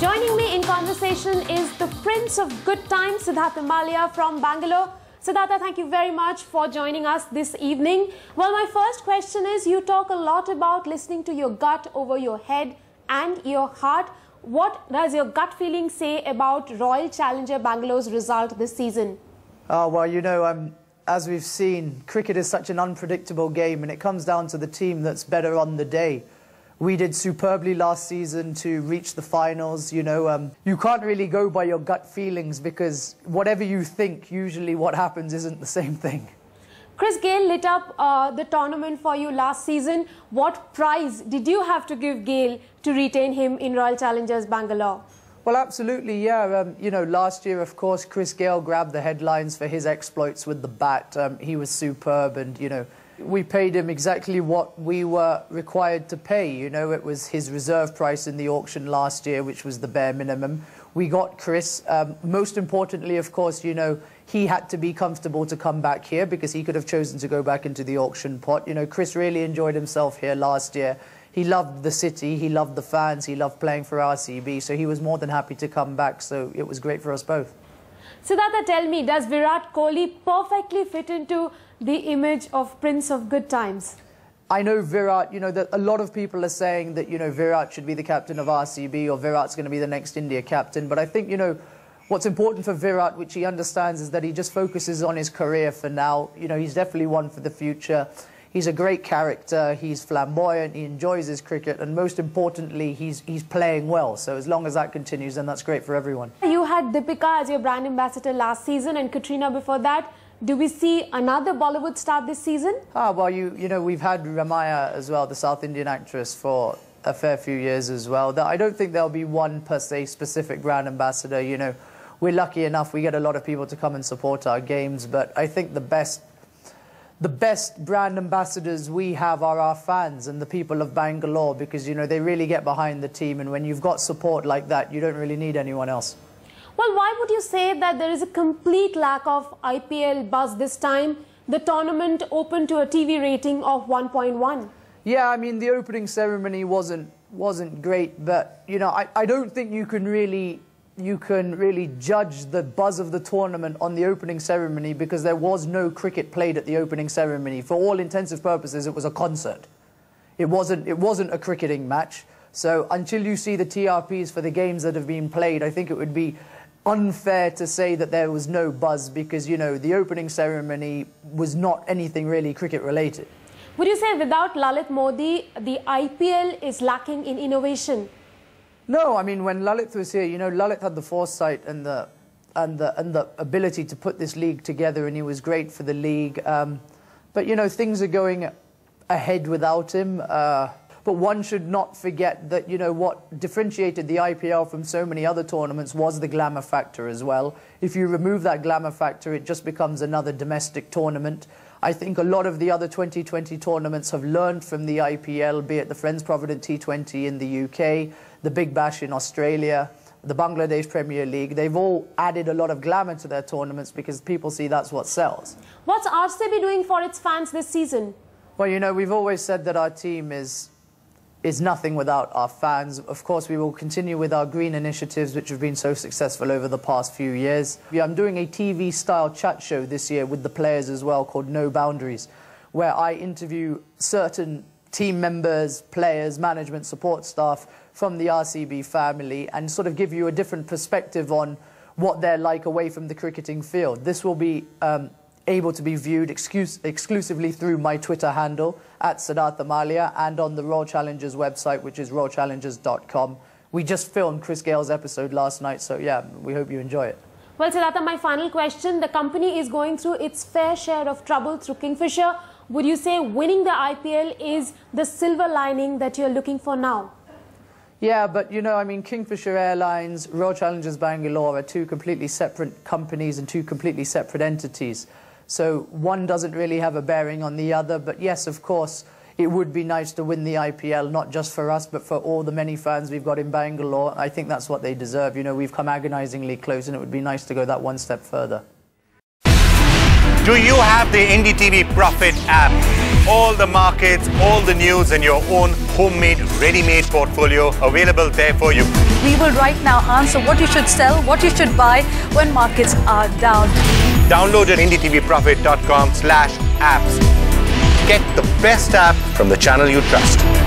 Joining me in conversation is the Prince of Good Times, Siddharth Malia from Bangalore. Siddhartha, thank you very much for joining us this evening. Well, my first question is you talk a lot about listening to your gut over your head and your heart. What does your gut feeling say about Royal Challenger Bangalore's result this season? Ah, well, you know, um, as we've seen, cricket is such an unpredictable game and it comes down to the team that's better on the day we did superbly last season to reach the finals. You know, um, you can't really go by your gut feelings because whatever you think, usually what happens isn't the same thing. Chris Gale lit up uh, the tournament for you last season. What prize did you have to give Gale to retain him in Royal Challengers Bangalore? Well, absolutely, yeah. Um, you know, last year, of course, Chris Gale grabbed the headlines for his exploits with the bat. Um, he was superb and, you know, we paid him exactly what we were required to pay. You know, it was his reserve price in the auction last year, which was the bare minimum. We got Chris. Um, most importantly, of course, you know, he had to be comfortable to come back here because he could have chosen to go back into the auction pot. You know, Chris really enjoyed himself here last year. He loved the city, he loved the fans, he loved playing for RCB, so he was more than happy to come back. So it was great for us both. Siddhartha, tell me, does Virat Kohli perfectly fit into the image of Prince of Good Times? I know Virat, you know, that a lot of people are saying that, you know, Virat should be the captain of RCB or Virat's going to be the next India captain. But I think, you know, what's important for Virat, which he understands, is that he just focuses on his career for now. You know, he's definitely one for the future. He's a great character. He's flamboyant. He enjoys his cricket. And most importantly, he's, he's playing well. So as long as that continues, then that's great for everyone. You had Deepika as your brand ambassador last season and Katrina before that. Do we see another Bollywood star this season? Ah, well, you, you know, we've had Ramaya as well, the South Indian actress, for a fair few years as well. I don't think there'll be one per se specific brand ambassador. You know, we're lucky enough we get a lot of people to come and support our games, but I think the best the best brand ambassadors we have are our fans and the people of Bangalore because you know they really get behind the team and when you've got support like that you don't really need anyone else. Well, why would you say that there is a complete lack of IPL buzz this time? The tournament opened to a TV rating of 1.1. Yeah, I mean, the opening ceremony wasn't wasn't great, but, you know, I, I don't think you can really you can really judge the buzz of the tournament on the opening ceremony because there was no cricket played at the opening ceremony. For all intensive purposes, it was a concert. It wasn't, it wasn't a cricketing match. So until you see the TRPs for the games that have been played, I think it would be unfair to say that there was no buzz because, you know, the opening ceremony was not anything really cricket related. Would you say without Lalit Modi, the IPL is lacking in innovation? No, I mean, when Lalit was here, you know, Lalit had the foresight and the, and the, and the ability to put this league together, and he was great for the league. Um, but, you know, things are going ahead without him. Uh, but one should not forget that, you know, what differentiated the IPL from so many other tournaments was the glamour factor as well. If you remove that glamour factor, it just becomes another domestic tournament. I think a lot of the other 2020 tournaments have learned from the IPL, be it the Friends Provident T20 in the UK, the Big Bash in Australia, the Bangladesh Premier League. They've all added a lot of glamour to their tournaments because people see that's what sells. What's RCB doing for its fans this season? Well, you know, we've always said that our team is is nothing without our fans. Of course, we will continue with our green initiatives, which have been so successful over the past few years. I'm doing a TV-style chat show this year with the players as well called No Boundaries, where I interview certain team members, players, management, support staff from the RCB family and sort of give you a different perspective on what they're like away from the cricketing field. This will be... Um, able to be viewed excuse, exclusively through my Twitter handle, at Siddhartha Malia, and on the Raw Challengers website, which is rawchallengers.com. We just filmed Chris Gale's episode last night, so yeah, we hope you enjoy it. Well, Siddhartha, my final question. The company is going through its fair share of trouble through Kingfisher. Would you say winning the IPL is the silver lining that you're looking for now? Yeah, but you know, I mean, Kingfisher Airlines, Royal Challengers Bangalore are two completely separate companies and two completely separate entities. So one doesn't really have a bearing on the other. But yes, of course, it would be nice to win the IPL, not just for us, but for all the many fans we've got in Bangalore. I think that's what they deserve. You know, we've come agonizingly close, and it would be nice to go that one step further. Do you have the NDTV Profit app? All the markets, all the news, and your own homemade, ready made portfolio available there for you. We will right now answer what you should sell, what you should buy when markets are down. Download at indiatvprofit.com slash apps. Get the best app from the channel you trust.